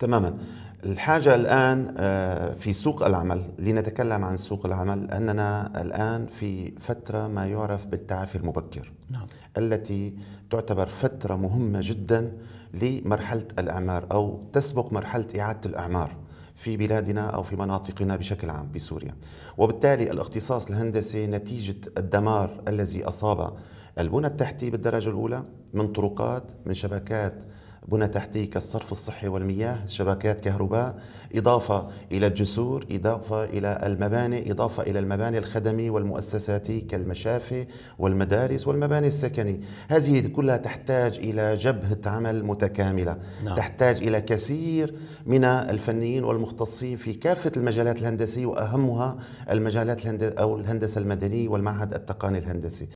تماما الحاجة الآن آه، في سوق العمل لنتكلم عن سوق العمل أننا الآن في فترة ما يعرف بالتعافي المبكر نعم. التي تعتبر فترة مهمة جدا لمرحلة الأعمار أو تسبق مرحلة إعادة الأعمار في بلادنا أو في مناطقنا بشكل عام بسوريا وبالتالي الاختصاص الهندسي نتيجة الدمار الذي أصاب البنى التحتي بالدرجة الأولى من طرقات من شبكات بنى تحتيه كالصرف الصحي والمياه شبكات كهرباء إضافة إلى الجسور إضافة إلى المباني إضافة إلى المباني الخدمي والمؤسساتي كالمشافي والمدارس والمباني السكني هذه كلها تحتاج إلى جبهة عمل متكاملة نعم. تحتاج إلى كثير من الفنيين والمختصين في كافة المجالات الهندسية وأهمها المجالات الهندسة أو الهندسة المدنية والمعهد التقني الهندسي